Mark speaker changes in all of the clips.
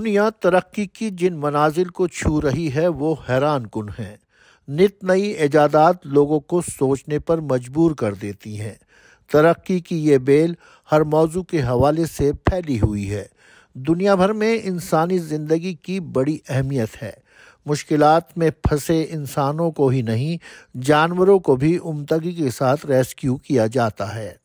Speaker 1: दुनिया तरक्की की जिन मनाजिल को छू रही है वो हैरान कन हैं नित नई ऐजादात लोगों को सोचने पर मजबूर कर देती हैं तरक्की की ये बेल हर मौजू के हवाले से फैली हुई है दुनिया भर में इंसानी ज़िंदगी की बड़ी अहमियत है मुश्किल में फंसे इंसानों को ही नहीं जानवरों को भी उमतगी के साथ रेस्क्यू किया जाता है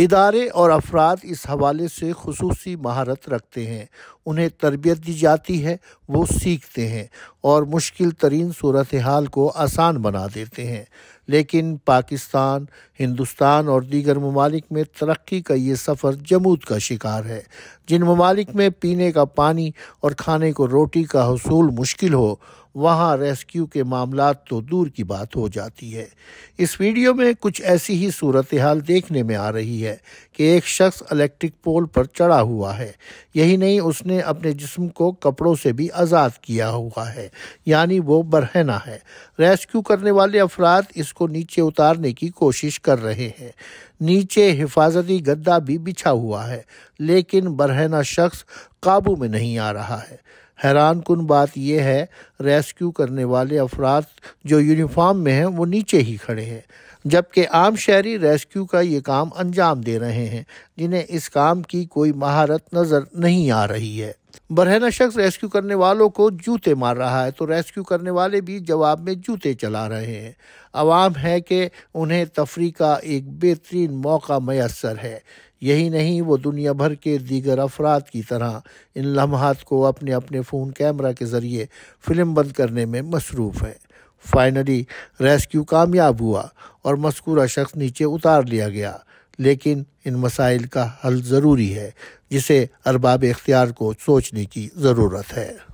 Speaker 1: इदारे और अफराद इस हवाले से खसूस महारत रखते हैं उन्हें तरबियत दी जाती है वो सीखते हैं और मुश्किल तरीन सूरत हाल को आसान बना देते हैं लेकिन पाकिस्तान हिंदुस्तान और दीगर ममालिक में तरक्की का ये सफ़र जमूद का शिकार है जिन ममालिक में पीने का पानी और खाने को रोटी का हसूल मुश्किल हो वहाँ रेस्क्यू के मामला तो दूर की बात हो जाती है इस वीडियो में कुछ ऐसी ही सूरत हाल देखने में आ रही है कि एक शख्स इलेक्ट्रिक पोल पर चढ़ा हुआ है यही नहीं उसने अपने जिस्म को कपड़ों से भी आज़ाद किया हुआ है यानी वो बरहना है रेस्क्यू करने वाले अफराद इसको नीचे उतारने की कोशिश कर रहे हैं नीचे हिफाजती गद्दा भी बिछा हुआ है लेकिन बरहना शख्स काबू में नहीं आ रहा है हैरान कन बात यह है रेस्क्यू करने वाले अफराद जो यूनिफॉर्म में हैं वो नीचे ही खड़े हैं जबकि आम शहरी रेस्क्यू का ये काम अंजाम दे रहे हैं जिन्हें इस काम की कोई महारत नज़र नहीं आ रही है बरहना शख्स रेस्क्यू करने वालों को जूते मार रहा है तो रेस्क्यू करने वाले भी जवाब में जूते चला रहे हैं अवाम है कि उन्हें तफरी का एक बेहतरीन मौका मैसर है यही नहीं वो दुनिया भर के दीगर अफराद की तरह इन लम्हात को अपने अपने फ़ोन कैमरा के ज़रिए फ़िल्म बंद करने में मसरूफ़ हैं फाइनली रेस्क्यू कामयाब हुआ और मस्कूरा शख्स नीचे उतार लिया गया लेकिन इन मसाइल का हल ज़रूरी है जिसे अरबाब इख्तियार को सोचने की ज़रूरत है